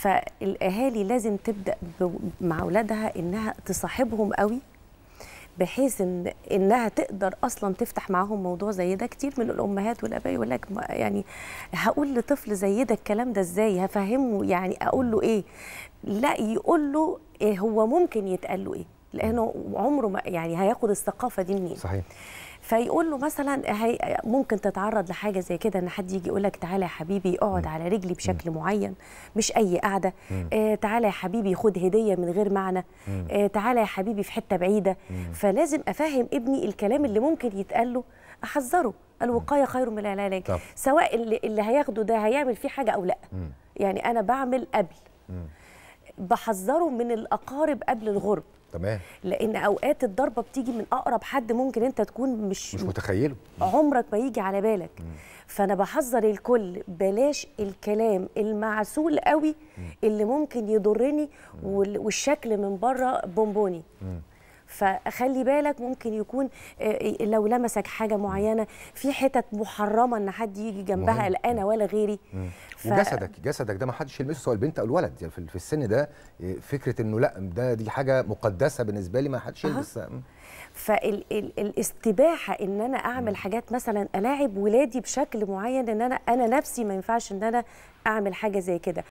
فالاهالي لازم تبدا مع اولادها انها تصاحبهم قوي بحيث ان انها تقدر اصلا تفتح معاهم موضوع زي ده كتير من الامهات والاباء يقول لك يعني هقول لطفل زي ده الكلام ده ازاي هفهمه يعني اقول له ايه لا يقول له إيه هو ممكن يتقال له ايه لانه عمره ما يعني هياخد الثقافه دي منين صحيح فيقول له مثلا هي ممكن تتعرض لحاجه زي كده ان حد يجي يقول لك تعالى يا حبيبي اقعد على رجلي بشكل م. معين مش اي قعده آه تعالى يا حبيبي خد هديه من غير معنى آه تعالى يا حبيبي في حته بعيده م. فلازم افهم ابني الكلام اللي ممكن يتقال له احذره الوقايه خير من العلاج سواء اللي, اللي هياخده ده هيعمل فيه حاجه او لا م. يعني انا بعمل قبل م. بحذره من الاقارب قبل الغرب تمام لان اوقات الضربه بتيجي من اقرب حد ممكن انت تكون مش مش متخيله عمرك ما يجي على بالك مم. فانا بحذر الكل بلاش الكلام المعسول قوي اللي ممكن يضرني والشكل من بره بونبوني فخلي بالك ممكن يكون آه، آه، لو لمسك حاجه معينه في حتت محرمه ان حد يجي جنبها لا انا ولا غيري ف... وجسدك جسدك ده ما حدش يلمسه سواء البنت او الولد يعني في السن ده آه، فكره انه لا ده دي حاجه مقدسه بالنسبه لي ما حدش يلمسها فالاستباحه ان انا اعمل حاجات مثلا الاعب ولادي بشكل معين ان انا انا نفسي ما ينفعش ان انا اعمل حاجه زي كده